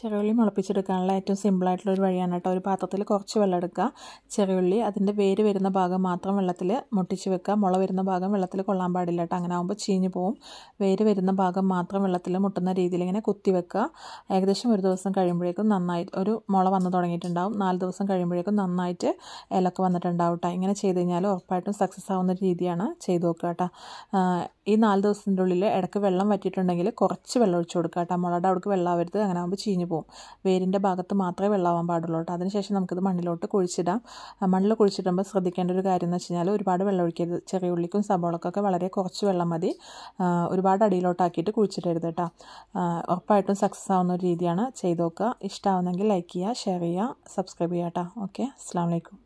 ചെറിയുള്ളി മുളപ്പിച്ചെടുക്കാനുള്ള ഏറ്റവും സിമ്പിളായിട്ടുള്ള ഒരു വഴിയാണ് കേട്ടോ ഒരു പാത്രത്തിൽ കുറച്ച് വെള്ളം എടുക്കുക ചെറിയുള്ളി അതിൻ്റെ വേര് വരുന്ന ഭാഗം മാത്രം വെള്ളത്തിൽ മുട്ടിച്ച് വെക്കുക മുള വരുന്ന ഭാഗം വെള്ളത്തിൽ കൊള്ളാൻ പാടില്ല കേട്ടോ അങ്ങനെ ആകുമ്പോൾ ചീഞ്ഞ് പോവും വേര് വരുന്ന ഭാഗം മാത്രം വെള്ളത്തിൽ മുട്ടുന്ന രീതിയിൽ ഇങ്ങനെ കുത്തി വെക്കുക ഏകദേശം ഒരു ദിവസം കഴിയുമ്പോഴേക്കും നന്നായി ഒരു മുള വന്ന് തുടങ്ങിയിട്ടുണ്ടാവും നാല് ദിവസം കഴിയുമ്പോഴേക്കും നന്നായിട്ട് ഇലക്ക് വന്നിട്ടുണ്ടാവും കേട്ടോ ഇങ്ങനെ ചെയ്ത് കഴിഞ്ഞാൽ ഉറപ്പായിട്ടും സക്സസ് ആവുന്ന രീതിയാണ് ചെയ്ത് നോക്കുക കേട്ടോ ഈ നാല് ദിവസത്തിൻ്റെ ഉള്ളിൽ ഇടയ്ക്ക് വെള്ളം വറ്റിയിട്ടുണ്ടെങ്കിൽ കുറച്ച് വെള്ളം ഒഴിച്ച് കൊടുക്കുക കേട്ടോ മുളയുടെ വെള്ളം ആവരുത് അങ്ങനെ ആകുമ്പോൾ ചീഞ്ഞു പോകും വേരിൻ്റെ ഭാഗത്ത് മാത്രമേ വെള്ളമാവാൻ പാടുള്ളൂ കേട്ടോ അതിനുശേഷം നമുക്കിത് മണ്ണിലോട്ട് കുഴിച്ചിടാം മണ്ണിൽ കുഴിച്ചിടുമ്പോൾ ശ്രദ്ധിക്കേണ്ട ഒരു കാര്യം എന്ന് വെച്ച് കഴിഞ്ഞാൽ ഒരുപാട് വെള്ളം ഒഴിക്കരുത് ചെറിയ ഉള്ളിക്കും സബോളക്കൊക്കെ വളരെ കുറച്ച് വെള്ളം മതി ഒരുപാട് അടിയിലോട്ടാക്കിയിട്ട് കുഴിച്ചിട്ടരുത് കേട്ടോ ഉറപ്പായിട്ടും സക്സസ് ആവുന്ന ഒരു രീതിയാണ് ചെയ്തു നോക്കുക ഇഷ്ടമാവുന്നെങ്കിൽ ലൈക്ക് ചെയ്യുക ഷെയർ ചെയ്യുക സബ്സ്ക്രൈബ് ചെയ്യുക കേട്ടോ ഓക്കെ അസ്സാം വലൈക്കും